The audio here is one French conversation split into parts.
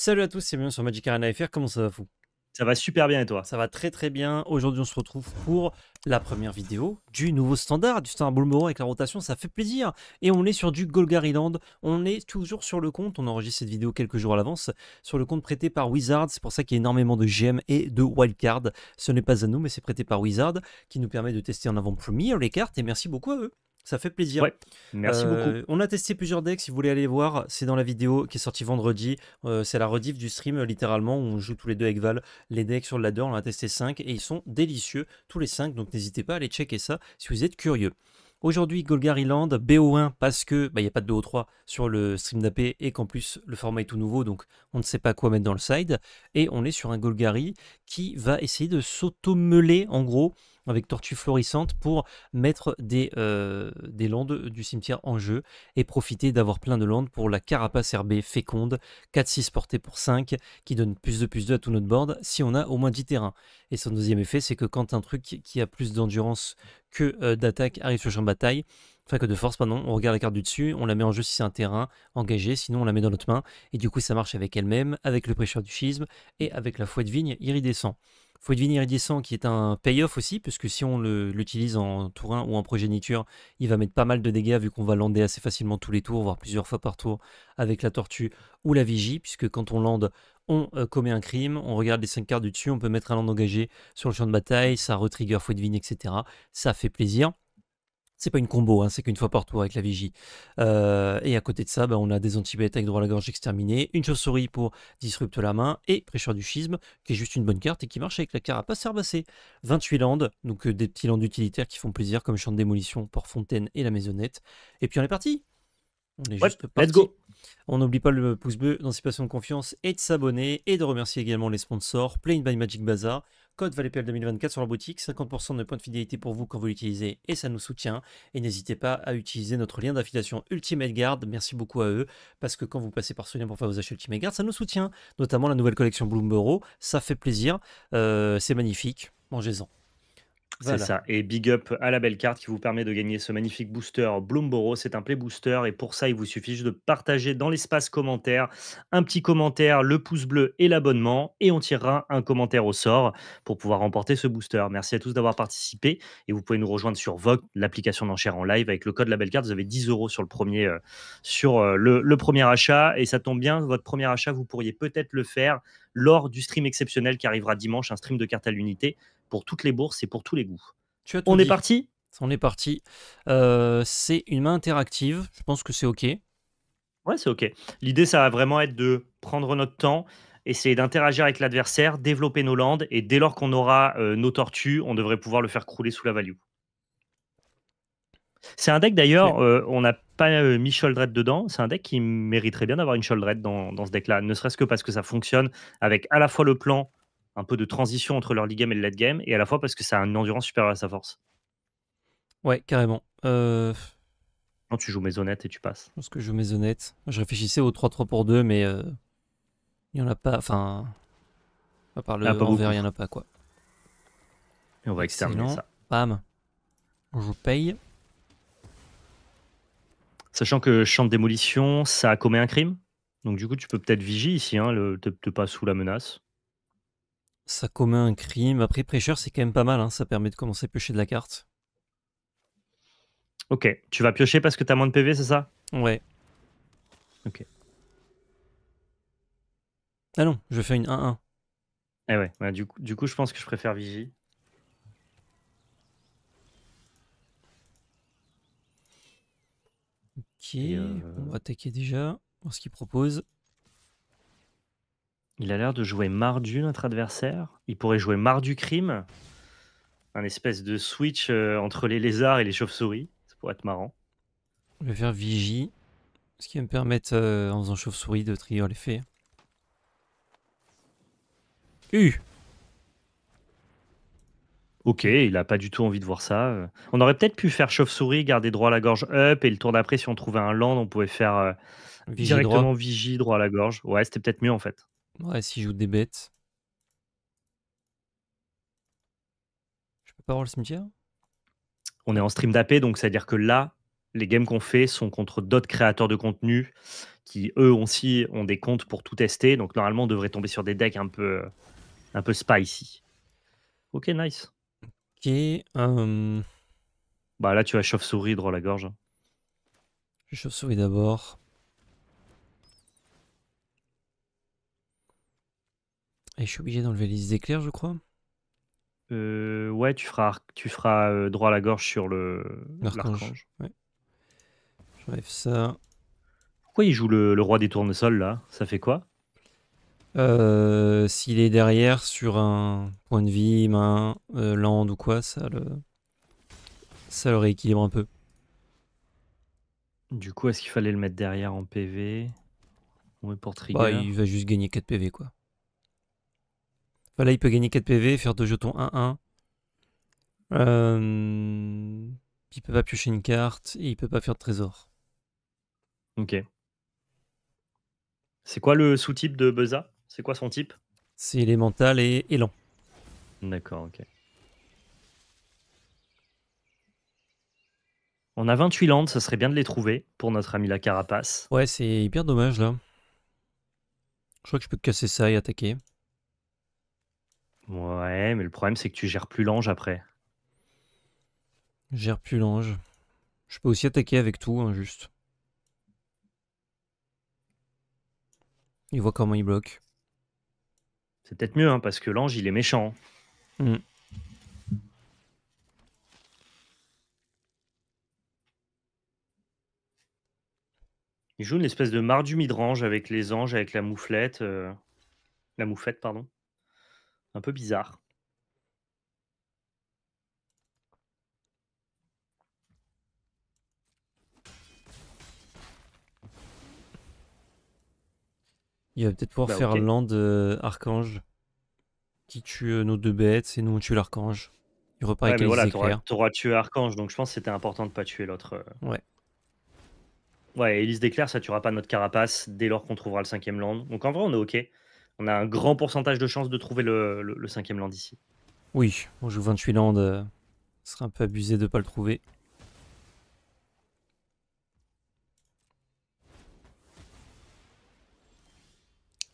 Salut à tous c'est bien sur Magic Arena FR, comment ça va vous Ça va super bien et toi Ça va très très bien, aujourd'hui on se retrouve pour la première vidéo du nouveau standard, du standard Bulmoro avec la rotation, ça fait plaisir Et on est sur du land on est toujours sur le compte, on enregistre cette vidéo quelques jours à l'avance, sur le compte prêté par Wizard, c'est pour ça qu'il y a énormément de GM et de wildcard, ce n'est pas à nous mais c'est prêté par Wizard qui nous permet de tester en avant première les cartes et merci beaucoup à eux ça fait plaisir. merci euh, beaucoup. On a testé plusieurs decks. Si vous voulez aller voir, c'est dans la vidéo qui est sortie vendredi. Euh, c'est la rediff du stream, euh, littéralement, où on joue tous les deux avec Val. Les decks sur le ladder, on a testé 5 et ils sont délicieux, tous les 5. Donc n'hésitez pas à aller checker ça si vous êtes curieux. Aujourd'hui, Golgari Land, BO1, parce que bah, il n'y a pas de BO3 sur le stream d'AP et qu'en plus le format est tout nouveau, donc on ne sait pas quoi mettre dans le side. Et on est sur un Golgari qui va essayer de sauto en gros avec Tortue Florissante pour mettre des, euh, des landes du cimetière en jeu et profiter d'avoir plein de landes pour la carapace herbée féconde, 4-6 portée pour 5, qui donne plus de plus de à tout notre board si on a au moins 10 terrains. Et son deuxième effet, c'est que quand un truc qui a plus d'endurance que euh, d'attaque arrive sur le champ de bataille, enfin que de force, pardon, on regarde la carte du dessus, on la met en jeu si c'est un terrain engagé, sinon on la met dans notre main, et du coup ça marche avec elle-même, avec le prêcheur du schisme et avec la foi de vigne iridescent de et iridescent qui est un payoff aussi, puisque si on l'utilise en tour 1 ou en progéniture, il va mettre pas mal de dégâts vu qu'on va lander assez facilement tous les tours, voire plusieurs fois par tour avec la tortue ou la vigie, puisque quand on lande, on euh, commet un crime, on regarde les 5 cartes du dessus, on peut mettre un land engagé sur le champ de bataille, ça retrigger Fouet de vigne, etc. Ça fait plaisir. C'est pas une combo, hein, c'est qu'une fois par tour avec la vigie. Euh, et à côté de ça, ben, on a des avec droit à la gorge exterminée, une chauve-souris pour disrupte la main, et prêcheur du schisme, qui est juste une bonne carte et qui marche avec la carapace herbacée. 28 landes, donc euh, des petits landes utilitaires qui font plaisir, comme champ de démolition, port-fontaine et la maisonnette. Et puis on est parti on est parti. Let's go On n'oublie pas le pouce bleu, dans passions de confiance, et de s'abonner, et de remercier également les sponsors, Playing by Magic Bazaar, code ValetPL 2024 sur la boutique, 50% de points de fidélité pour vous quand vous l'utilisez et ça nous soutient. Et n'hésitez pas à utiliser notre lien d'affiliation Ultimate Guard, merci beaucoup à eux, parce que quand vous passez par ce lien pour faire vos achats Ultimate Guard, ça nous soutient, notamment la nouvelle collection Bloomborough, ça fait plaisir, euh, c'est magnifique, mangez-en. C'est ça. Et big up à la belle carte qui vous permet de gagner ce magnifique booster Bloomborough. C'est un play booster et pour ça, il vous suffit juste de partager dans l'espace commentaire un petit commentaire, le pouce bleu et l'abonnement et on tirera un commentaire au sort pour pouvoir remporter ce booster. Merci à tous d'avoir participé et vous pouvez nous rejoindre sur Vogue, l'application d'enchères en live avec le code la belle carte. Vous avez 10 euros sur le premier euh, sur euh, le premier achat et ça tombe bien, votre premier achat, vous pourriez peut-être le faire lors du stream exceptionnel qui arrivera dimanche, un stream de cartes à l'unité pour toutes les bourses et pour tous les goûts. On est parti On est parti. c'est une main interactive. Je pense que c'est OK. Ouais, c'est OK. L'idée, ça va vraiment être de prendre notre temps, essayer d'interagir avec l'adversaire, développer nos landes, et dès lors qu'on aura euh, nos tortues, on devrait pouvoir le faire crouler sous la value. C'est un deck d'ailleurs, euh, on n'a pas euh, mis dedans. C'est un deck qui mériterait bien d'avoir une Sholdred dans, dans ce deck-là, ne serait-ce que parce que ça fonctionne avec à la fois le plan un peu de transition entre leur game et le late game, et à la fois parce que ça a une endurance supérieure à sa force. Ouais, carrément. Euh, non, tu joues maisonnette et tu passes. Je pense que je joue maisonnette. Je réfléchissais au 3-3 pour 2, mais euh, il n'y en a pas. Enfin, à part le ah, il n'y en a pas quoi. Et on va exterminer ça. Bam. Je paye. Sachant que champ de démolition, ça a commis un crime. Donc du coup, tu peux peut-être vigie ici. Hein, le... te pas sous la menace. Ça commet un crime. Après, Prêcheur, c'est quand même pas mal. Hein. Ça permet de commencer à piocher de la carte. Ok. Tu vas piocher parce que t'as moins de PV, c'est ça Ouais. Ok. Ah non, je fais une 1-1. Eh ouais, bah, du, coup, du coup, je pense que je préfère Vigie. Ok, euh, on va attaquer déjà, voir ce qu'il propose. Il a l'air de jouer Mardu, notre adversaire. Il pourrait jouer Mardu Crime. Un espèce de switch euh, entre les lézards et les chauves-souris. Ça pourrait être marrant. Je vais faire Vigie. Ce qui va me permettre, euh, en faisant chauve-souris, de trier les U Ok, il n'a pas du tout envie de voir ça. On aurait peut-être pu faire chauve-souris, garder droit à la gorge up, et le tour d'après, si on trouvait un land, on pouvait faire euh, directement vigie droit à la gorge. Ouais, c'était peut-être mieux en fait. Ouais, je joue des bêtes. Je peux pas avoir le cimetière On est en stream d'AP, donc c'est-à-dire que là, les games qu'on fait sont contre d'autres créateurs de contenu qui, eux aussi, ont des comptes pour tout tester. Donc normalement, on devrait tomber sur des decks un peu, un peu spicy. Ok, nice. Ok. Euh, bah là, tu vas chauve-souris, droit à la gorge. Chauve-souris d'abord. Et je suis obligé d'enlever les éclairs, je crois. Euh, ouais, tu feras, tu feras euh, droit à la gorge sur le l'archange. Ouais. J'enlève ça. Pourquoi il joue le, roi des tournesols là Ça fait quoi euh, S'il est derrière sur un point de vie, main, land ou quoi, ça le, ça le rééquilibre un peu. Du coup, est-ce qu'il fallait le mettre derrière en PV Ouais pour bah, trigger. il va juste gagner 4 PV quoi. Voilà, il peut gagner 4 PV, faire 2 jetons 1-1. Il euh, Il peut pas piocher une carte et il peut pas faire de trésor. Ok. C'est quoi le sous-type de Beza C'est quoi son type C'est élémental et élan. D'accord, ok. On a 28 landes, ça serait bien de les trouver pour notre ami la carapace. Ouais, c'est hyper dommage là. Je crois que je peux casser ça et attaquer. Ouais, mais le problème, c'est que tu gères plus l'ange après. gère plus l'ange. Je peux aussi attaquer avec tout, hein, juste. Il voit comment il bloque. C'est peut-être mieux, hein, parce que l'ange, il est méchant. Mm. Il joue une espèce de mardu midrange avec les anges, avec la mouflette. Euh, la moufette, pardon un peu bizarre. Il va peut-être pouvoir bah, faire okay. land euh, archange qui tue euh, nos deux bêtes et nous on tue l'archange. Il repart ouais, avec les voilà, T'auras tué archange donc je pense c'était important de pas tuer l'autre. Euh. Ouais. Ouais, Elise d'éclair ça tuera pas notre carapace dès lors qu'on trouvera le cinquième land. Donc en vrai on est ok on a un grand pourcentage de chances de trouver le, cinquième land ici. Oui, on joue 28 landes euh, ce serait un peu abusé de ne pas le trouver.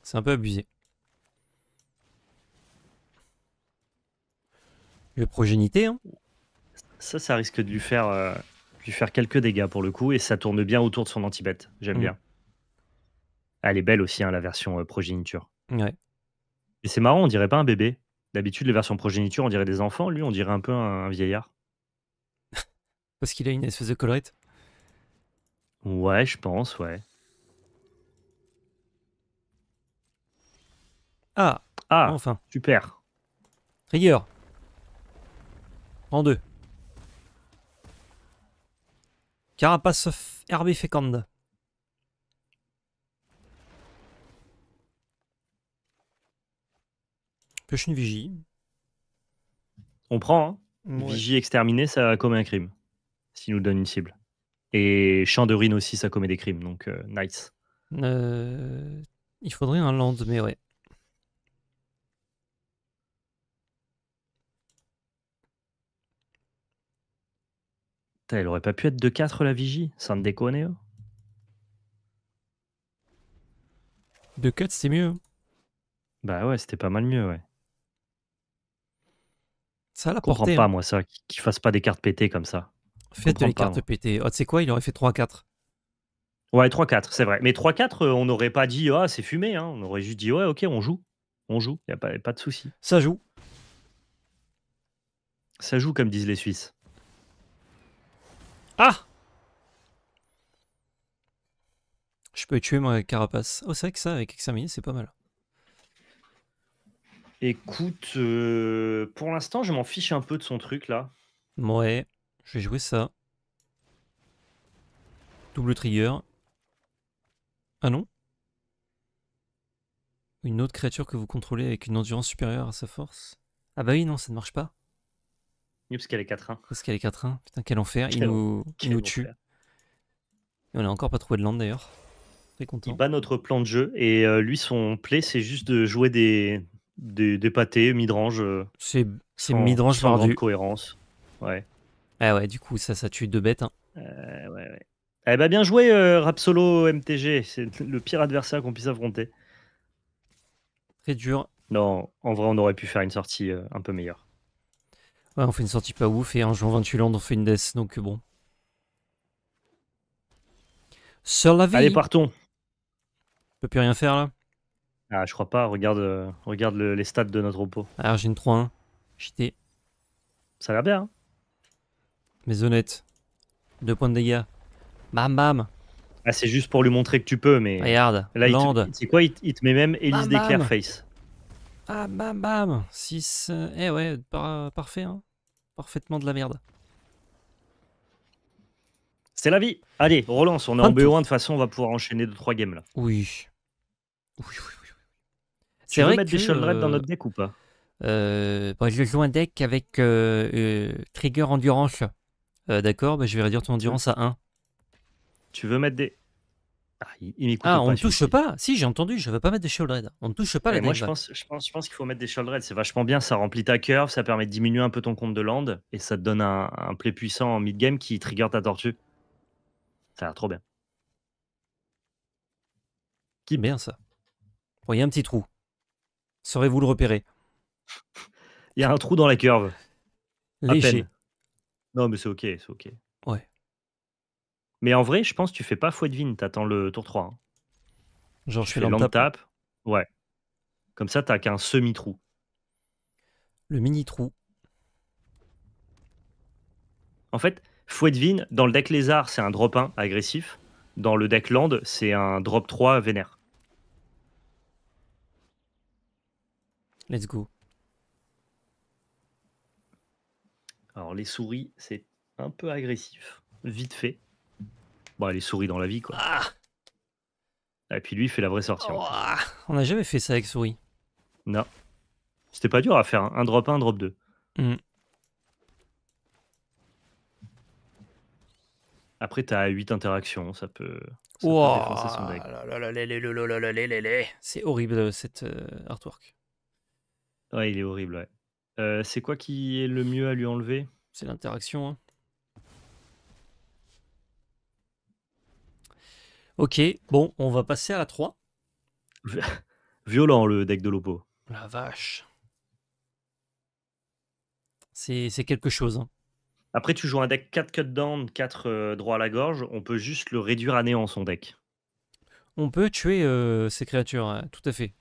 C'est un peu abusé. Le progénité, hein. Ça, ça risque de lui faire, euh, faire quelques dégâts pour le coup, et ça tourne bien autour de son anti J'aime mm. bien. Elle est belle aussi, hein, la version euh, progéniture. Ouais. Et c'est marrant, on dirait pas un bébé. D'habitude, les versions progéniture, on dirait des enfants. Lui, on dirait un peu un, vieillard. Parce qu'il a une espèce de colorite. Ouais, je pense, ouais. Ah Ah Enfin. Super. Rigueur. En deux. Carapace herbe féconde. une vigie. On prend, hein. une Vigie exterminée, ça commet un crime. S'il nous donne une cible. Et champ aussi, ça commet des crimes. Donc, euh, nice. Euh, il faudrait un land, mais ouais. elle aurait pas pu être de 4 la vigie, sans déconner. Hein. De 4, c'est mieux. Bah ouais, c'était pas mal mieux, ouais. Ça l'a comprends pas, hein. moi, ça, qu'il fasse pas des cartes pétées comme ça. Faites des cartes pétées. Oh, tu sais quoi, il aurait fait 3-4. Ouais, 3-4, c'est vrai. Mais 3-4, euh, on n'aurait pas dit, ah, c'est fumé. Hein on aurait juste dit, ouais, ok, on joue. On joue, il n'y a pas, pas de souci. Ça joue. Ça joue, comme disent les Suisses. Ah Je peux tuer mon carapace. Oh, c'est vrai que ça, avec Examiner, c'est pas mal. Écoute, euh, pour l'instant, je m'en fiche un peu de son truc là. Ouais, je vais jouer ça. Double trigger. Ah non Une autre créature que vous contrôlez avec une endurance supérieure à sa force Ah bah oui, non, ça ne marche pas. Oui, parce qu'elle est 4-1. Parce qu'elle est 4-1. Putain, quel enfer. il nous, il nous tue. on n'a encore pas trouvé de land d'ailleurs. Très content. Il bat notre plan de jeu et euh, lui, son play, c'est juste de jouer des, des, pâtés, midrange. Euh, c'est C'est midrange range par du... cohérence. Ouais. Ah ouais, du coup, ça, ça tue deux bêtes. Hein. Euh, ouais, ouais. Eh ben, bien joué, euh, rap Rapsolo MTG. C'est le pire adversaire qu'on puisse affronter. Très dur. Non, en vrai, on aurait pu faire une sortie un peu meilleure. Ouais, on fait une sortie pas ouf et en jouant 28 landes, on fait une death, donc bon. Sur la vie. Allez, partons. On peut plus rien faire là. Ah, je crois pas. Regarde, euh, regarde les stats de notre repos. Alors j'ai une 3-1. J'étais Ça a l'air bien. hein. honnête. Deux points de dégâts. Bam bam. ah, c'est juste pour lui montrer que tu peux, mais. Regarde. Là, c'est quoi il, te- met même Elise Ah bam bam 6. Euh, eh ouais, euh, parfait hein. Parfaitement de la merde. C'est la vie. Allez, relance. On est en BO1 de toute façon, on va pouvoir enchaîner 2-3 games là. Oui. Oui, oui, oui. C'est vrai mettre des Shellred dans notre deck ou pas euh, bah, je joue un deck avec euh, euh, Trigger Endurance. D'accord, bah, je vais réduire ton endurance à 1. Tu veux mettre des. Ah, ah on ne touche pas Si, j'ai entendu, je ne veux pas mettre des Shellred. On ne touche pas la les Moi, je, pense, je pense, je pense, qu'il faut mettre des Shellred. C'est vachement bien, ça remplit ta curve, ça permet de diminuer un peu ton compte de land et ça te donne un, play puissant en mid-game qui trigger ta tortue. Ça a l'air trop bien. Qui bien ça. Il y a un petit trou. Saurez-vous le repérer Il y a un trou dans la curve. Léger. Non, mais c'est ok, c'est ok. Ouais. Mais en vrai, je pense que tu fais pas fouet de Tu t'attends le tour 3. Hein. Genre, je fais tape. Ouais. Comme ça, t'as qu'un semi-trou. Le mini-trou. En fait, fouet de vin, dans le deck lézard, c'est un drop 1 agressif. Dans le deck land, c'est un drop 3 vénère. Let's go. Alors les souris, c'est un peu agressif, vite fait. Bon, les souris dans la vie, quoi. Et puis lui, il fait la vraie sortie. On n'a jamais fait ça avec souris. Non. C'était pas dur à faire. Un drop 1, un drop 2. Après, t'as 8 interactions, ça peut. défoncer son deck. C'est horrible cette artwork. Ouais, il est horrible, ouais. Euh, c'est quoi qui est le mieux à lui enlever C'est l'interaction. Hein. Ok, bon, on va passer à la 3. Violent le deck de Lopo. La vache. C'est quelque chose. Hein. Après, tu joues un deck 4 cut down, 4 euh, droits droit à la gorge. On peut juste le réduire à néant son deck. On peut tuer euh, ses ces créatures, hein, tout à fait.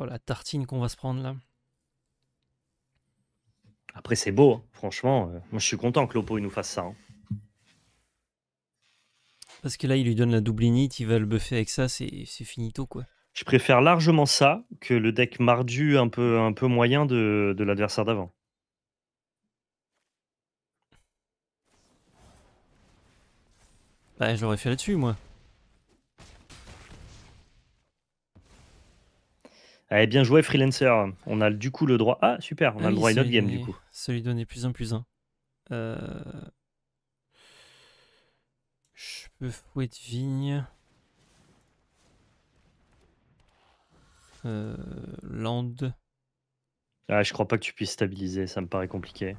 Oh, la tartine qu'on va se prendre là. Après, c'est beau, hein. franchement. Euh, moi, je suis content que Lopo il nous fasse ça. Hein. Parce que là, il lui donne la init il va le buffer avec ça, c'est finito quoi. Je préfère largement ça que le deck mardu un peu, un peu moyen de, l'adversaire d'avant. Bah, j'aurais fait là-dessus moi. Allez, eh bien joué, Freelancer. On a du coup le droit. Ah, super, on a ah le droit à une autre game du coup. Ça lui donnait plus un plus un. Je euh, peux fouet de vigne. Euh, land. Ah, je crois pas que tu puisses stabiliser, ça me paraît compliqué.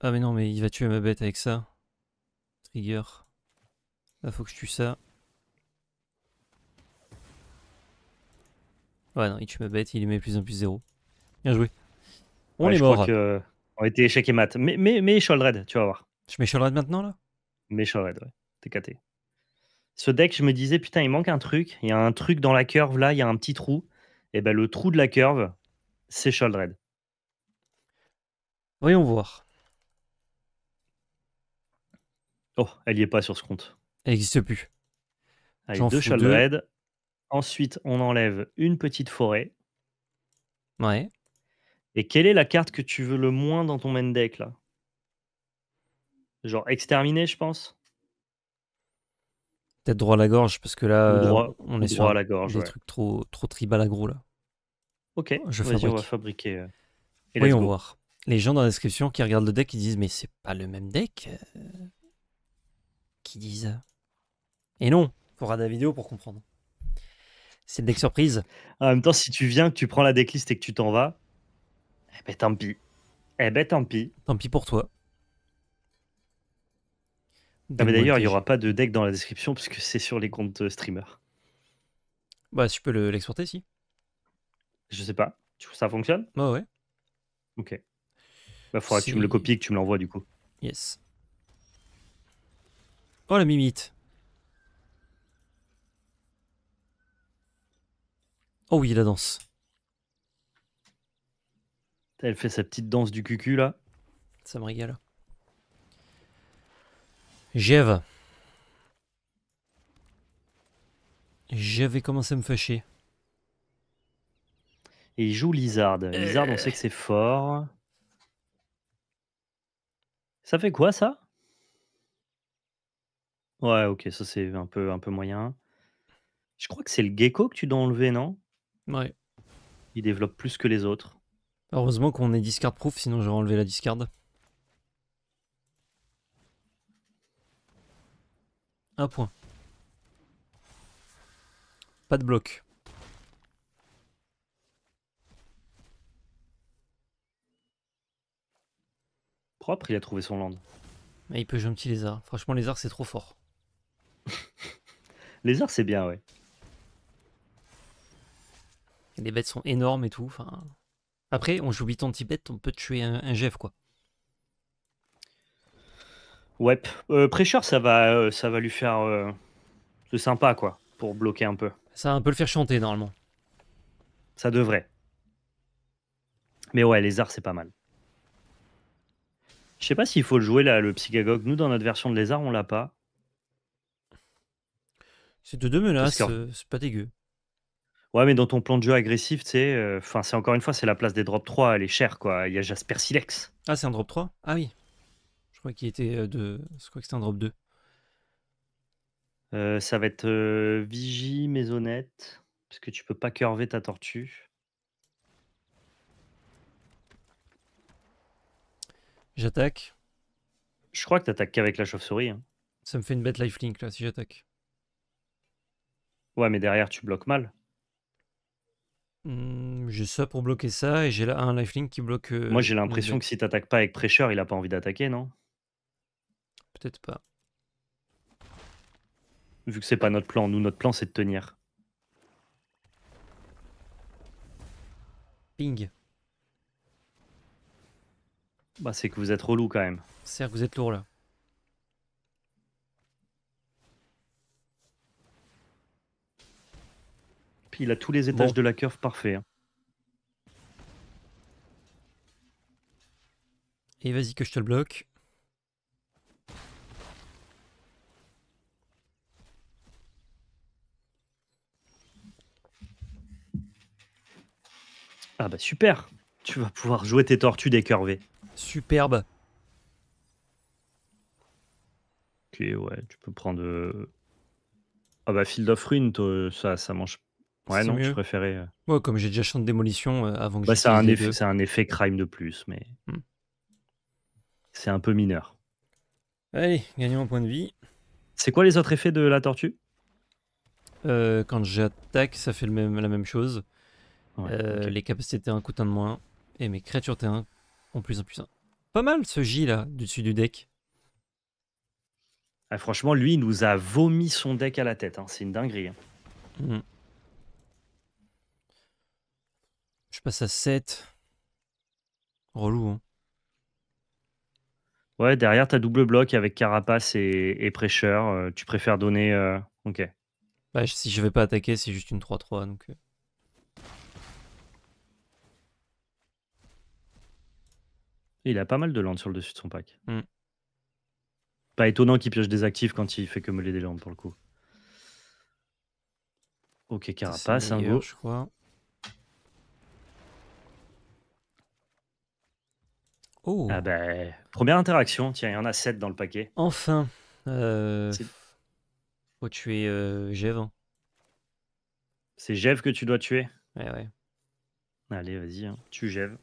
Ah, mais non, mais il va tuer ma bête avec ça. Trigger. Là, faut que je tue ça. Ouais, non, ma bête, il met plus en plus zéro. Bien joué. On est je Crois que... On était échec et mat. Mais, mais, mais Sholdred, tu vas voir. Je mets Sholdred maintenant, là Mais Sholdred, ouais. T'es caté. Ce deck, je me disais, putain, il manque un truc. Il y a un truc dans la curve, là, il y a un petit trou. Et eh ben, le trou de la curve, c'est Sholdred. Voyons voir. Oh, elle n'y est pas sur ce compte. Elle n'existe plus. Avec deux Sholdred, Ensuite, on enlève une petite forêt. Ouais. Et quelle est la carte que tu veux le moins dans ton main deck là Genre exterminer, je pense. Peut-être droit à la gorge, parce que là, euh, on est sur la gorge, des trucs trop, trop tribal à là. Ok, je fabrique. on va fabriquer. Euh, Voyons voir. Les gens dans la description qui regardent le deck, ils disent Mais c'est pas le même deck euh, Qui disent Et non, Il faudra de la vidéo pour comprendre. C'est une deck surprise. En même temps, si tu viens, que tu prends la decklist et que tu t'en vas, eh ben tant pis. Eh ben tant pis. Tant pis pour toi. Ah, mais d'ailleurs, il n'y aura pas de deck dans la description puisque c'est sur les comptes euh, streamers. Bah, si tu peux l'exporter, si. Je sais pas. Tu Ça fonctionne Bah ouais. Ok. Bah, faudra que tu me le copies et que tu me l'envoies du coup. Yes. Oh la mimite Oh oui, la danse. Elle fait sa petite danse du cucu là. Ça me régale. J'ève. J'avais commencé à me fâcher. Et il joue Lizard. Lizard, on sait que c'est fort. Ça fait quoi ça Ouais, ok, ça c'est un peu, un peu moyen. Je crois que c'est le gecko que tu dois enlever, non Ouais. Il développe plus que les autres. Heureusement qu'on est discard proof, sinon j'aurais enlevé la discard. Un point. Pas de bloc. Propre, il a trouvé son land. Mais ah, il peut jouer un petit lézard. Franchement, lézard, c'est trop fort. lézard, c'est bien, ouais. Les bêtes sont énormes et tout. après, on joue 8 anti-bêtes, on peut tuer un, Jeff, quoi. Ouais, euh, ça va, euh, ça va lui faire. Euh, c'est sympa, quoi, pour bloquer un peu. Ça va un peu le faire chanter, normalement. Ça devrait. Mais ouais, Lézard, c'est pas mal. Je sais pas s'il faut le jouer, là, le Psychagogue. Nous, dans notre version de Lézard, on l'a pas. C'est de deux menaces, euh, c'est pas dégueu. Ouais, mais dans ton plan de jeu agressif, tu sais, euh, enfin, c'est encore une fois, c'est la place des drops 3, elle est chère, quoi. Il y a Jasper Silex. Ah, c'est un drop 3 Ah oui. Je crois qu'il était euh, de. Je crois que c'était un drop 2. Euh, ça va être Vigie, Maisonnette, parce que tu peux pas curver ta tortue. J'attaque. Je crois que t'attaques qu'avec la chauve-souris. Hein. Ça me fait une bête lifelink là si j'attaque. Ouais, mais derrière tu bloques mal. Mmh, j'ai ça pour bloquer ça et j'ai là un lifelink qui bloque. Euh, Moi, j'ai l'impression que si t'attaques pas avec Pressure, il a pas envie d'attaquer, non Peut-être pas. Vu que c'est pas notre plan. Nous, notre plan, c'est de tenir. Ping. Bah, c'est que vous êtes relou quand même. C'est que vous êtes lourd là. il a tous les étages de la curve parfait. Hein. Et vas-y que je te le bloque. Ah bah super Tu vas pouvoir jouer tes tortues décurvées. Superbe. Ok, ouais, tu peux prendre... Euh, ah bah Field of Rune, ça, ça mange Ouais, non, je préférais. Euh, ouais, comme j'ai déjà chanté Démolition euh, avant que Bah, ça un effet, un effet crime de plus, mais hmm. c'est un peu mineur. Allez, gagnons un point de vie. C'est quoi les autres effets de la tortue euh, quand j'attaque, ça fait même, la même chose. Les capacités T1 coûtent un de moins. Et mes créatures terrain ont plus un plus un. Pas mal ce J là, du dessus du deck. Ah, franchement, lui, il nous a vomi son deck à la tête. Hein. C'est une dinguerie. hein. Hmm. Je passe à 7. Relou, hein. Ouais, derrière, t'as double bloc avec Carapace et, Prêcheur. Euh, tu préfères donner... Euh, ok. Bah, si je vais pas attaquer, c'est juste une 3-3, donc... Euh. Il a pas mal de landes sur le dessus de son pack. Hmm. Pas étonnant qu'il pioche des actifs quand il fait que meuler des landes, pour le coup. Ok, Carapace, un je crois. Oh. Ah ben, première interaction, tiens, il y en a 7 dans le paquet. Enfin. Euh... Faut oh, tuer euh, hein. C'est Jev que tu dois tuer Ouais, ouais. Allez, vas-y, tu hein. tue Jev.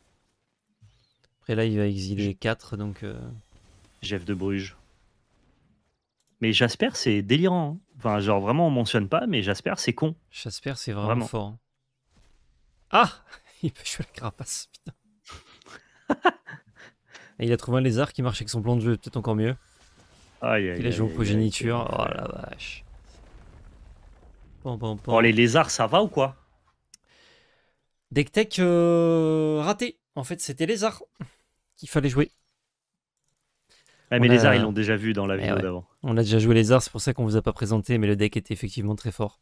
Après là, il va exiler 4, donc... euh, de Bruges. Mais Jasper, c'est délirant. Hein. Enfin, genre, vraiment, on mentionne pas, mais Jasper, c'est con. Jasper, c'est vraiment, fort. Ah Il peut jouer la carapace, putain. il a trouvé un lézard qui marche avec son plan de jeu, peut-être encore mieux. il a joué aux progénitures. Oh la vache. Bon, oh, bon, les lézards, ça va ou quoi Deck Tech euh, raté. En fait, c'était lézard qu'il fallait jouer. Ah, mais lézard, ils l'ont déjà vu dans la eh vidéo d'avant. On a déjà joué lézard, c'est pour ça qu'on vous a pas présenté, mais le deck était effectivement très fort.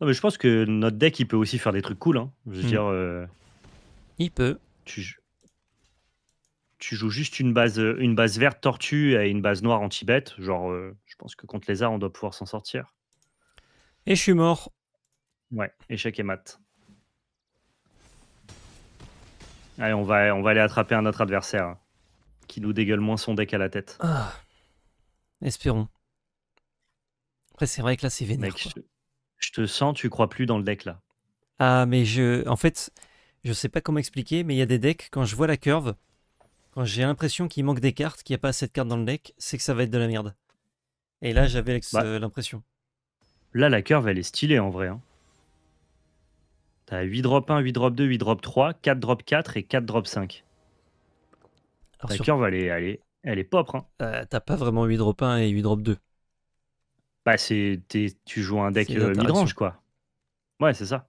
Non, mais je pense que notre deck, il peut aussi faire des trucs cool. Hein. Je veux hmm. dire. Euh, il peut. Tu, tu joues juste une base, euh, une base verte tortue et une base noire anti-bête, genre, euh, je pense que contre les arts, on doit pouvoir s'en sortir. Et je suis mort. Ouais, échec et mat. Allez, on va, on va aller attraper un autre adversaire hein, qui nous dégueule moins son deck à la tête. Ah. espérons. Après, c'est vrai que là, c'est vénère. je, je, te sens, tu crois plus dans le deck là. Ah, mais je. En fait, je sais pas comment expliquer, mais il y a des decks, quand je vois la curve, quand j'ai l'impression qu'il manque des cartes, qu'il n'y a pas assez de cartes dans le deck, c'est que ça va être de la merde. Et là, j'avais bah. euh, l'impression. là, la curve, elle est stylée en vrai. Hein. T'as 8 drop 1, 8 drop 2, 8 drop 3, 4 drop 4 et 4 drop 5. la curve, elle est, elle propre. Hein. Euh, t'as pas vraiment 8 drop 1 et 8 drop 2. Bah, c'est, tu joues un deck euh, midrange, quoi. Ouais, c'est ça.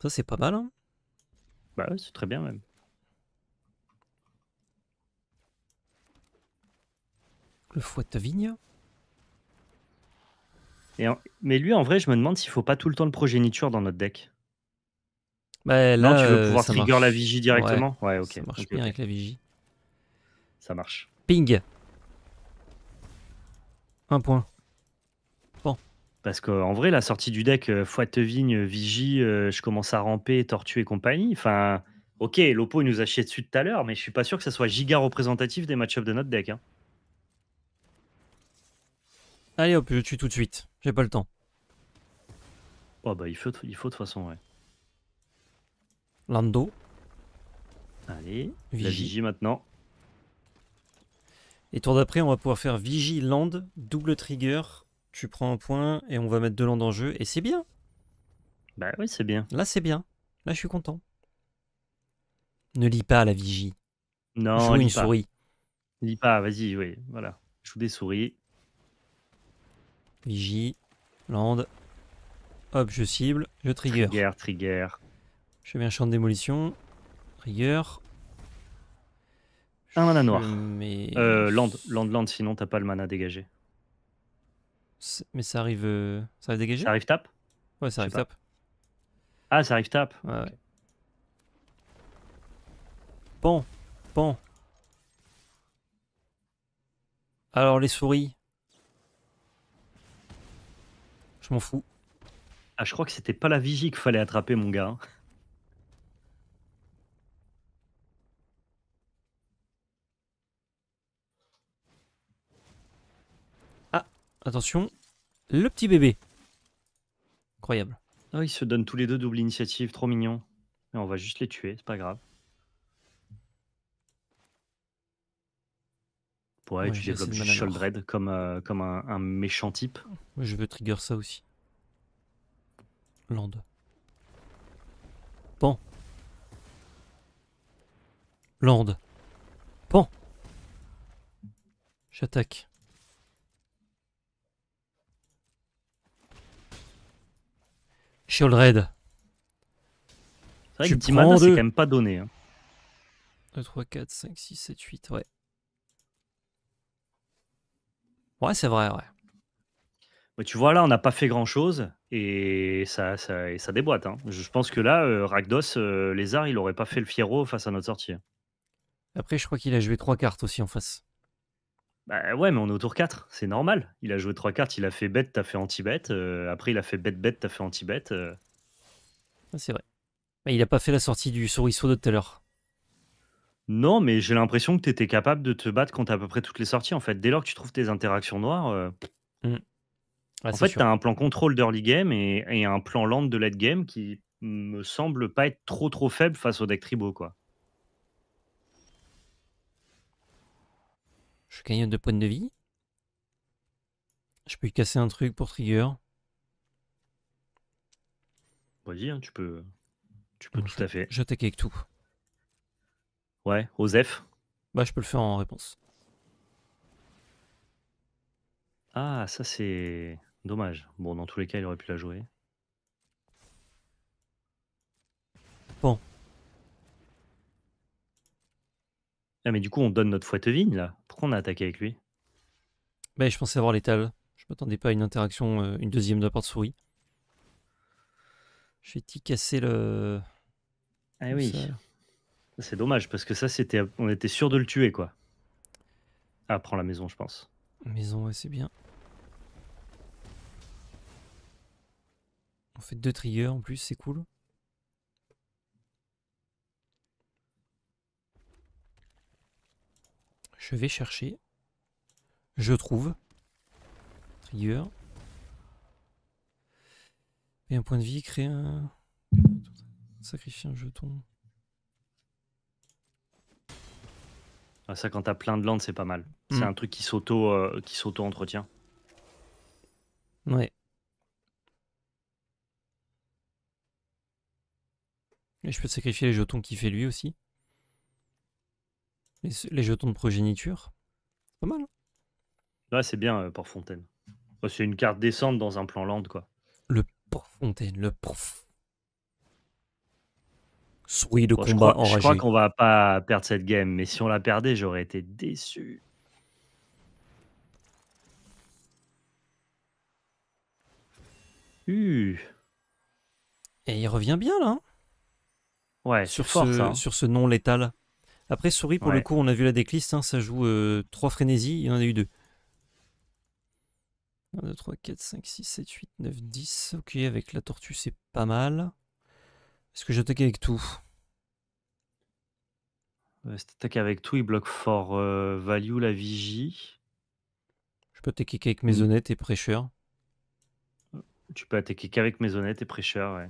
Ça, c'est pas mal. Hein. Bah, ouais, c'est très bien, même. le Mais lui, en vrai, je me demande s'il faut pas tout le temps le progéniture dans notre deck. Bah, là, tu veux pouvoir trigger la vigie directement ouais. ok. Ça marche bien avec la vigie. Ça marche. Ping Un point. Bon. Parce qu'en vrai, la sortie du deck, euh, de vigne, euh, Vigie, euh, je commence à ramper, Tortue et compagnie. Enfin, ok, Lopo, il nous a chié dessus tout à l'heure, mais je suis pas sûr que ça soit giga représentatif des matchups de notre deck. Hein. Allez hop, je tue tout de suite. J'ai pas le temps. Oh bah il faut, il faut de toute façon, ouais. Lando. Allez, Vigie. Vigie maintenant. Et tour d'après, on va pouvoir faire Vigie Land, double trigger. Tu prends un point et on va mettre deux landes en jeu. Et c'est bien. Bah oui, c'est bien. Là, c'est bien. Là, je suis content. Ne lis pas la Vigie. Non, Joue une pas. souris. Lis pas, vas-y, oui, voilà. Joue des souris. Vigie, land. Hop, je cible, je trigger. Trigger, trigger. Je mets un champ de démolition. Trigger. Un mana noir. Euh, land, land, land, sinon t'as pas le mana dégagé. Mais ça arrive, euh, ça arrive dégagé Ça arrive tap Ouais, ça arrive tap. Ah, ça arrive tap Ouais. Pan, pan. Alors les souris, Je m'en fous. Ah, je crois que c'était pas la vigie qu'il fallait attraper, mon gars. Ah, attention, le petit bébé. Incroyable. Ah, ils se donnent tous les deux double initiative, trop mignon. Mais on va juste les tuer, c'est pas grave. ouais, comme, euh, comme un, méchant type. je veux trigger ça aussi. Land. Pan. Land. Pan. J'attaque. Sholdred. C'est vrai que le mana, c'est quand même pas donné. Hein. 2, 3, 4, 5, 6, 7, 8, ouais. Ouais, c'est vrai, ouais. Mais tu vois, là, on n'a pas fait grand-chose et ça, ça, ça déboîte. Hein. Je pense que là, euh, Ragdos, Rakdos, euh, Lézard, il aurait pas fait le fierro face à notre sortie. Après, je crois qu'il a joué trois cartes aussi en face. Bah ouais, mais on est au tour 4, c'est normal. Il a joué trois cartes, il a fait bête, t'as fait anti-bête. Euh, après, il a fait bête-bête, t'as fait anti-bête. C'est vrai. Mais il a pas fait la sortie du sourisseau de tout à l'heure. Non, mais j'ai l'impression que tu étais capable de te battre contre à peu près toutes les sorties, en fait. Dès lors que tu trouves tes interactions noires, euh, mmh. ah, en fait, tu as un plan contrôle d'early game et, un plan land de late game qui me semble pas être trop trop faible face au deck tribo quoi. Je gagne deux points de vie. Je peux lui casser un truc pour trigger. Vas-y, hein, tu peux, tu peux tout à fait. J'attaque avec tout. Ouais, Osef. Bah, je peux le faire en réponse. Ah, ça c'est dommage. Bon, dans tous les cas, il aurait pu la jouer. Bon. Ah, mais du coup, on donne notre fouette vigne là. Pourquoi on a attaqué avec lui Bah, je pensais avoir l'étal. Je m'attendais pas à une interaction, euh, une deuxième de porte-souris. Je vais t'y casser le. Ah oui. C'est dommage parce que ça, c'était, on était sûr de le tuer, quoi. Ah, prends la maison, je pense. Maison, ouais, c'est bien. On fait deux triggers en plus, c'est cool. Je vais chercher. Je trouve. Trigger. Et un point de vie, créer un... Sacrifier un jeton. Ah, ça, quand t'as plein de landes, c'est pas mal. C'est mm. un truc qui s'auto, euh, qui s'auto entretient. Ouais. Et je peux sacrifier les jetons qu'il fait lui aussi. Les, jetons de progéniture. C'est pas mal. Hein. ouais, c'est bien, euh, Port Fontaine. c'est une carte descente dans un plan land, quoi. Le Fontaine, le prof. Souris de Je crois qu'on va pas perdre cette game, mais si on la perdait, j'aurais été déçu. Et il revient bien là. Hein. ouais, sur ce, hein. sur ce non létal. Après souris pour le coup, on a vu la décliste, hein, ça joue 3 euh, frénésies, il y en a eu 2. 1, 2, 3, 4, 5, 6, 7, 8, 9, 10. Ok, avec la tortue, c'est pas mal. Est-ce que j'attaque avec tout Si t'attaques avec tout, il bloque fort euh, value la vigie. Je peux attaquer qu'avec maisonnette mm. et prêcheur. Tu peux attaquer qu'avec maisonnette et prêcheur, ouais.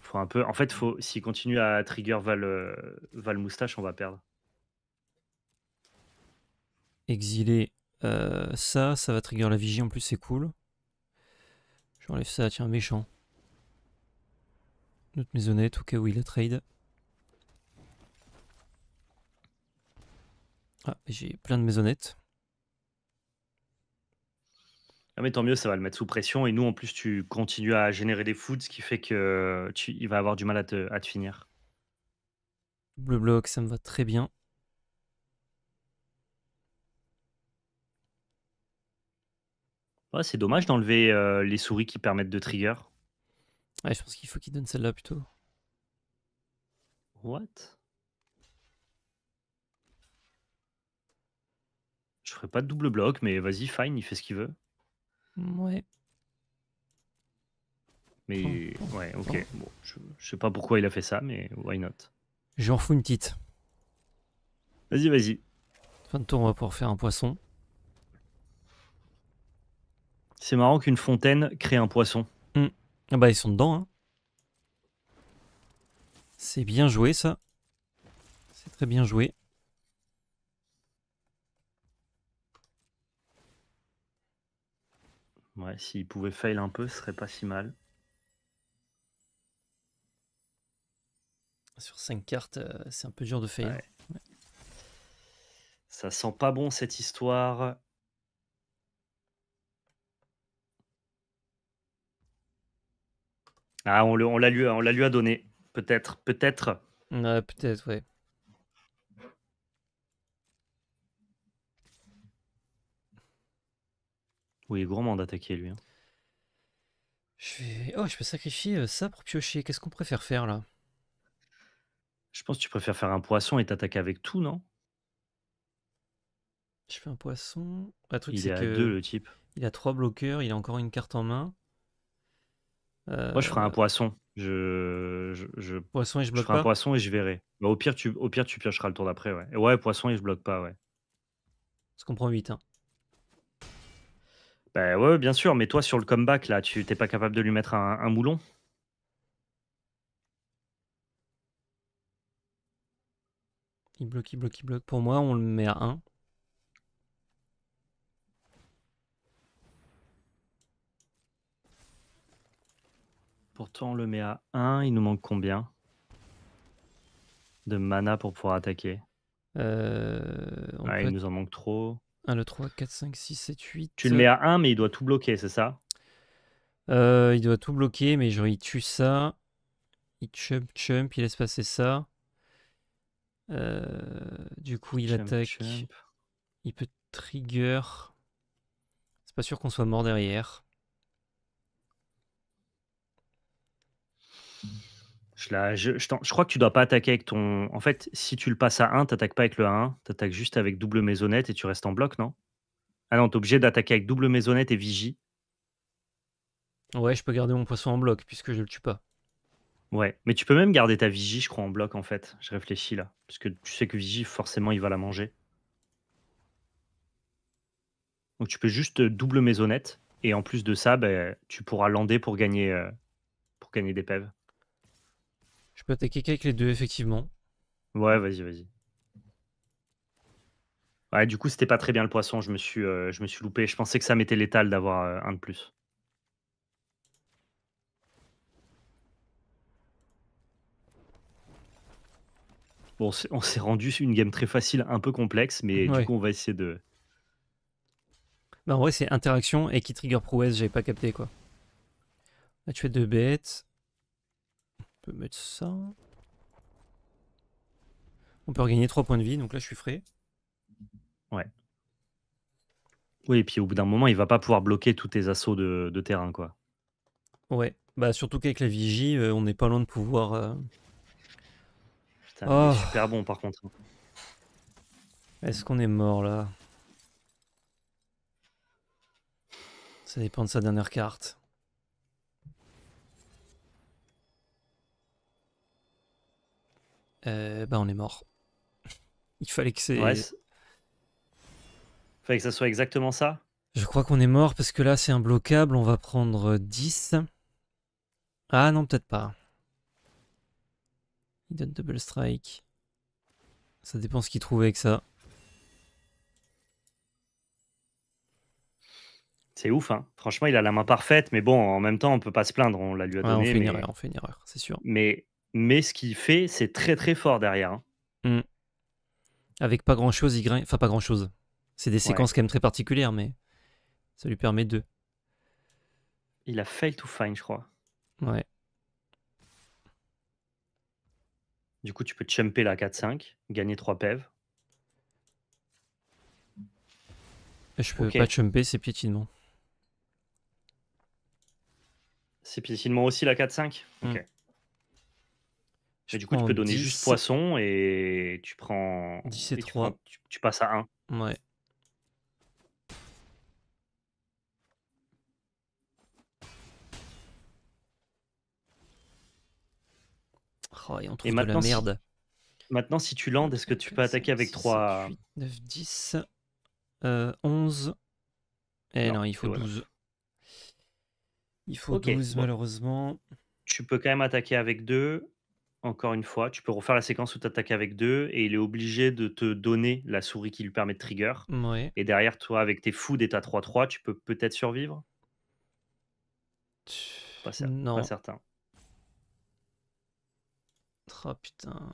Faut un peu. En fait, faut s'il continue à trigger Val, euh, Val Moustache, on va perdre. Exiler euh, ça, ça va trigger la vigie en plus, c'est cool. J'enlève ça, tiens, méchant notre maisonnette au cas où il a trade. Ah, j'ai plein de maisonnettes. Ah mais tant mieux, ça va le mettre sous pression. Et nous, en plus, tu continues à générer des foods, ce qui fait que euh, il va avoir du mal à te, finir. Double bloc, ça me va très bien. c'est dommage d'enlever euh, les souris qui permettent de trigger. Ouais, je pense qu'il faut qu'il donne celle-là plutôt. What Je ferai pas de double bloc, mais vas-y, fine, il fait ce qu'il veut. Mm, ouais. Mais ouais, ok. je, sais pas pourquoi il a fait ça, mais why not J'en fous une petite. Vas-y, vas-y. Fin de tour, on va pouvoir faire un poisson. C'est marrant qu'une fontaine crée un poisson. Ah bah ils sont dedans. Hein. C'est bien joué ça. C'est très bien joué. Ouais, s'il pouvait fail un peu, ce serait pas si mal. Sur cinq cartes, euh, c'est un peu dur de fail. Ça sent pas bon cette histoire. Ah, on, la lui, on la a donné. Peut-être, peut-être. peut-être, ouais. Oui, gourmand d'attaquer lui. Hein. Je vais... Oh, je peux sacrifier euh, ça pour piocher. Qu'est-ce qu'on préfère faire là Je pense que tu préfères faire un poisson et t'attaquer avec tout, non Je fais un poisson. Bah, truc, il est, deux, le type. Il a trois bloqueurs, il a encore une carte en main. Moi, je euh, ferai un poisson. Je, je, et je bloque ferai un poisson et je verrai. au pire, tu, au pire, tu piocheras le tour d'après, ouais. ouais, poisson et je bloque pas, ouais. Parce qu'on prend 8. Hein. Bah ouais, bien sûr. Mais toi, sur le comeback, là, tu t'es pas capable de lui mettre un, un moulon Il bloque, il bloque, il bloque. Pour moi, on le met à 1. Pourtant, on le met à 1. Il nous manque combien de mana pour pouvoir attaquer euh, Il nous en manque trop. 1, 2, 3, 4, 5, 6, 7, 8. Tu le mets à 1, mais il doit tout bloquer, c'est ça euh, Il doit tout bloquer, mais genre il tue ça. Il chump, chump, il laisse passer ça. Euh, du coup, il attaque. Il peut trigger. C'est pas sûr qu'on soit mort derrière. Je, crois que tu dois pas attaquer avec ton. En fait, si tu le passes à 1, t'attaques pas avec le 1, t'attaques juste avec double maisonnette et tu restes en bloc, non Ah non, t'es obligé d'attaquer avec double maisonnette et vigie. Ouais, je peux garder mon poisson en bloc puisque je le tue pas. Ouais, mais tu peux même garder ta vigie, je crois, en bloc en fait. Je réfléchis là. Parce que tu sais que vigie, forcément, il va la manger. Donc tu peux juste euh, double maisonnette et en plus de ça, ben, tu pourras lander pour gagner, euh, pour gagner des pèves. Je peux attaquer avec les deux, effectivement. Ouais, vas-y, vas-y. Ouais, du coup, c'était pas très bien le poisson. Je me suis, euh, je me suis loupé. Je pensais que ça m'était létal d'avoir euh, un de plus. Bon, on s'est rendu une game très facile, un peu complexe, mais du coup, on va essayer de. Bah, en vrai, c'est interaction et qui trigger prouesse, j'avais pas capté quoi. Là, tu fais deux bêtes mettre ça. On peut regagner 3 points de vie, donc là je suis frais. Ouais. Oui, et puis au bout d'un moment, il va pas pouvoir bloquer tous tes assauts de, terrain, quoi. Ouais, bah surtout qu'avec la vigie, euh, on n'est pas loin de pouvoir. Euh, Putain, oh. super bon par contre. Est-ce qu'on est mort là Ça dépend de sa dernière carte. Euh, bah, on est mort. Il fallait que c'est. Ouais, fallait que ça soit exactement ça. Je crois qu'on est mort parce que là c'est un blocable. on va prendre 10. Ah non, peut-être pas. Il donne double strike. Ça dépend ce qu'il trouve avec ça. C'est ouf, hein. franchement, il a la main parfaite, mais bon, en même temps, on peut pas se plaindre, on la lui a donné. mais... on fait une erreur, c'est sûr. Mais mais ce qu'il fait, c'est très très fort derrière. Hein. Mm. Avec pas grand chose, y grain. Enfin, pas grand chose. C'est des séquences quand même très particulières, mais ça lui permet de. Il a fail to find, je crois. Ouais. Du coup, tu peux chumper la 4-5, gagner 3 PEV. Je peux pas chumper, c'est piétinement. C'est piétinement aussi la 4-5 mm. Ok du coup, tu peux donner juste poisson et tu prends. 10 et, 3. Tu, passes à 1. Ouais. Oh, et merde. Maintenant, si tu landes, est-ce que tu peux attaquer avec 3 9, 10, 11. Eh non, il faut 12. Il faut 12, malheureusement. Tu peux quand même attaquer avec 2 encore une fois, tu peux refaire la séquence où tu attaques avec deux et il est obligé de te donner la souris qui lui permet de trigger. Et derrière, toi, avec tes fous d'état 3-3, tu peux peut-être survivre pas, non. pas certain. Oh putain.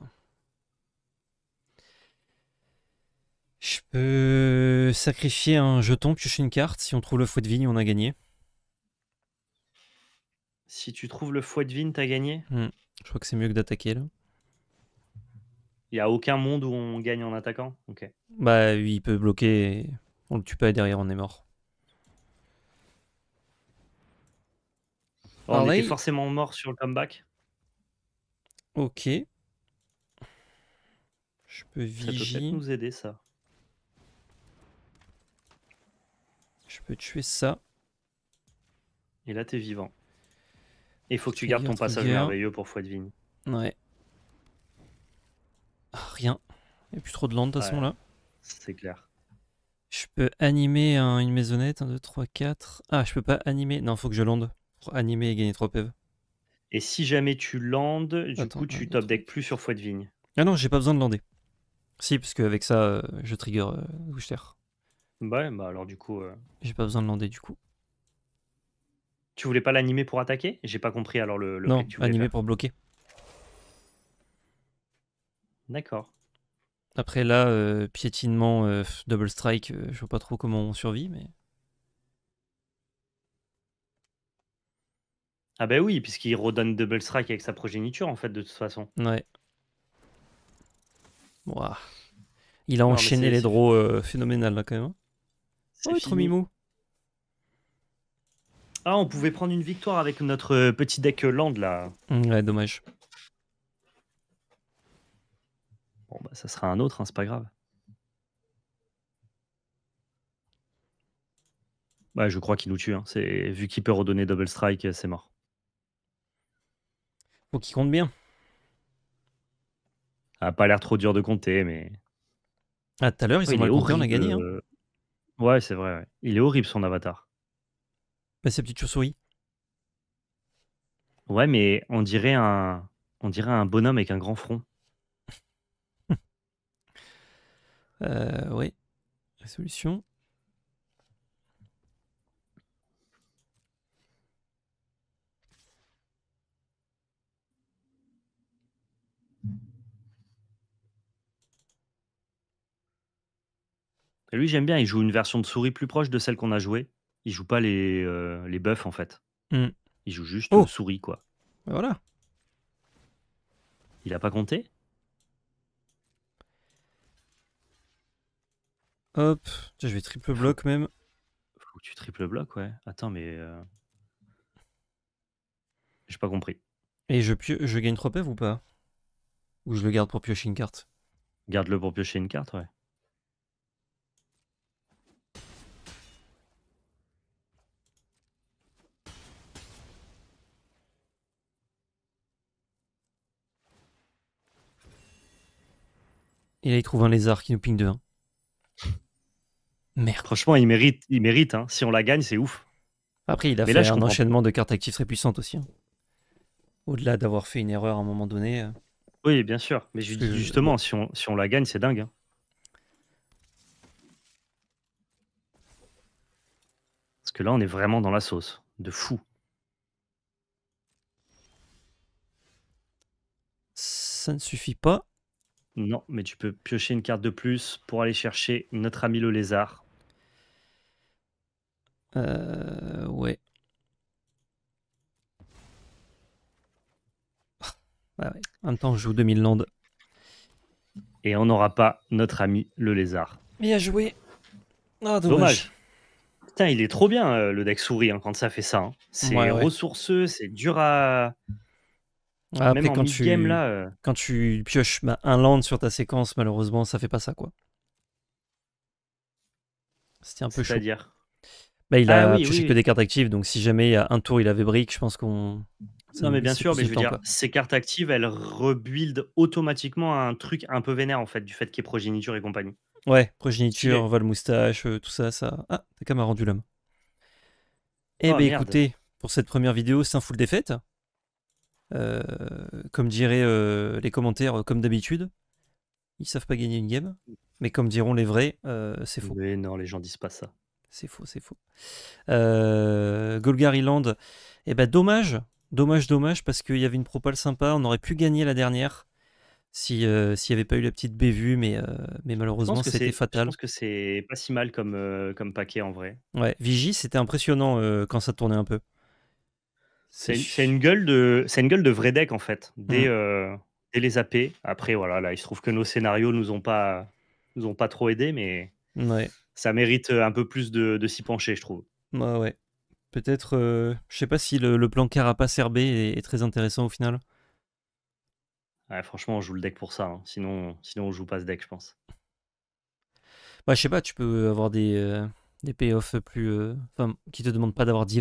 Je peux sacrifier un jeton, piocher une carte. Si on trouve le fouet de vigne, on a gagné. Si tu trouves le fouet de vigne, t'as gagné hmm. Je crois que c'est mieux que d'attaquer là. Il n'y a aucun monde où on gagne en attaquant Ok. Bah, lui, il peut bloquer. on le tue pas et derrière, on est mort. on forcément mort sur le comeback. Ok. Je peux Ça peut nous aider, ça. Je peux tuer ça. Et là, t'es vivant. Il faut que tu gardes ton passage merveilleux pour Fouet de Vigne. Ouais. Ah, rien. Il n'y a plus trop de land de toute façon là. C'est clair. Je peux animer une maisonnette, 1, 2, 3, 4. Ah, je peux pas animer. Non, faut que je lande pour animer et gagner 3 PV. E et si jamais tu landes, du coup, tu top plus sur Fouet de Vigne. Ah non, j'ai pas besoin de lander. Si, parce qu'avec ça, euh, je trigger euh, Ouais, bah alors du coup. Euh, j'ai pas besoin de lander du coup. Tu voulais pas l'animer pour attaquer J'ai pas compris alors le. le non, animer pour bloquer. D'accord. Après là, euh, piétinement, euh, double strike, euh, je vois pas trop comment on survit, mais. Ah bah oui, puisqu'il redonne double strike avec sa progéniture en fait de toute façon. Ouais. Il a enchaîné les draws phénoménal là quand même. Hein. trop mimo ah, on pouvait prendre une victoire avec notre euh, petit deck euh, land là. Ouais, dommage. Bon, bah, ça sera un autre, hein, c'est pas grave. Ouais, bah, je crois qu'il nous tue. Hein. Vu qu'il peut redonner double strike, euh, c'est mort. Faut qu'il compte bien. A ah, pas l'air trop dur de compter, mais. Ah, tout à l'heure, ils ont mal on a gagné. Hein. Ouais, c'est vrai. Il est horrible son avatar. Bah, petites souris Ouais, mais on dirait un, on dirait un bonhomme avec un grand front. euh, oui. solution. Lui, j'aime bien, il joue une version de souris plus proche de celle qu'on a jouée il joue pas les, euh, buffs en fait. Mmh. Il joue juste aux oh. souris quoi. Bah, voilà. Il a pas compté Hop, je vais triple bloc même. Faut que tu triple bloc, ouais. Attends, mais. Euh, j'ai pas compris. Et je, je gagne trop peu ou pas Ou je le garde pour piocher une carte Garde-le pour piocher une carte, ouais. Et là, il trouve un lézard qui nous ping de 1. Merde. Franchement, il mérite. Il mérite hein. Si on la gagne, c'est ouf. Après, il a fait un enchaînement de cartes actives très puissantes aussi. Hein. Au-delà d'avoir fait une erreur à un moment donné. Euh. Oui, bien sûr. Mais justement, euh, si on, la gagne, c'est dingue. Hein. Parce que là, on est vraiment dans la sauce. De fou. Ça ne suffit pas. Non, mais tu peux piocher une carte de plus pour aller chercher notre ami le lézard. Euh, ouais. ouais. En même temps, je joue 2000 landes. Et on n'aura pas notre ami le lézard. Bien joué. Ah, dommage. Putain, il est trop bien euh, le deck souris hein, quand ça fait ça. Hein. C'est ressourceux, c'est dur à. Ah, même quand tu, euh Quand tu pioches bah, un land sur ta séquence, malheureusement, ça fait pas ça, quoi. C'était un peu chaud. dire bah, il a ah pioché que des cartes actives, donc si jamais a un tour il avait brique, je pense qu'on. Non, mais bien sûr, mais je veux dire, ces cartes actives, elles rebuildent automatiquement un truc un peu vénère, en fait, du fait qu'il y ait progéniture et compagnie. Ouais, progéniture, vol moustache, euh, tout ça, ça. Ah, quand même rendu l'homme. Eh bien oh, ben écoutez, pour cette première vidéo, c'est un full défaite. Euh, comme diraient euh, les commentaires, euh, comme d'habitude, ils savent pas gagner une game. Mais comme diront les vrais, c'est faux. non, les gens disent pas ça. C'est faux, c'est faux. Land, eh ben dommage, dommage, dommage, parce qu'il y avait une propale sympa. On aurait pu gagner la dernière s'il n'y avait pas eu la petite bévue, mais, mais malheureusement c'était fatal. Je pense que c'est pas si mal comme, comme paquet en vrai. Ouais, Vigie, c'était impressionnant quand ça tournait un peu. C'est une, gueule de, c'est une gueule de vrai deck en fait. Mmh. Euh, dès, les AP. Après voilà, là il se trouve que nos scénarios nous ont pas, nous ont pas trop aidé, mais ouais. ça mérite euh, un peu plus de, de s'y pencher, je trouve. Ouais bah, ouais. Peut-être, euh, je sais pas si le, le plan carapace RB est, est, très intéressant au final. Ouais, franchement, on joue le deck pour ça. Hein. Sinon, sinon on joue pas ce deck, je pense. Bah je sais pas, tu peux avoir des payoffs plus, enfin, qui te demandent pas d'avoir 10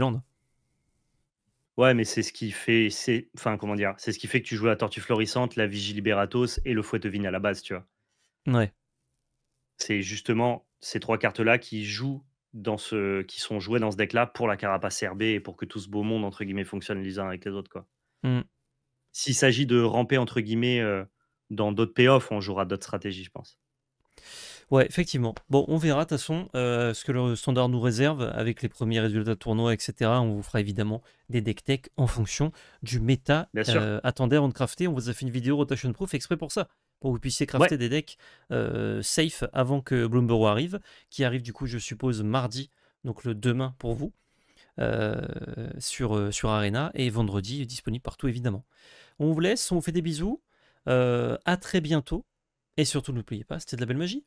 Ouais, mais c'est ce qui fait, c'est, enfin, comment dire, c'est ce qui fait que tu joues la Tortue Florissante, la Vigie Liberatos et le Fouet de Vigne à la base, tu vois. Ouais. C'est justement ces trois cartes-là qui jouent dans ce, qui sont jouées dans ce deck-là pour la carapace Herbée et pour que tout ce beau monde entre guillemets fonctionne les uns avec les autres, quoi. Mmh. S'il s'agit de ramper entre guillemets euh, dans d'autres payoffs, on jouera d'autres stratégies, je pense. Ouais, effectivement. Bon, on verra de toute façon euh, ce que le standard nous réserve avec les premiers résultats de tournoi, etc. On vous fera évidemment des deck tech en fonction du méta. Euh, attendez avant de crafter, on vous a fait une vidéo rotation proof exprès pour ça pour que vous puissiez crafter des decks euh, safe avant que Bloomborough arrive, qui arrive du coup, je suppose, mardi, donc le demain pour vous, euh, sur, sur Arena, et vendredi disponible partout évidemment. On vous laisse, on vous fait des bisous, à très bientôt, et surtout n'oubliez pas, c'était de la belle magie.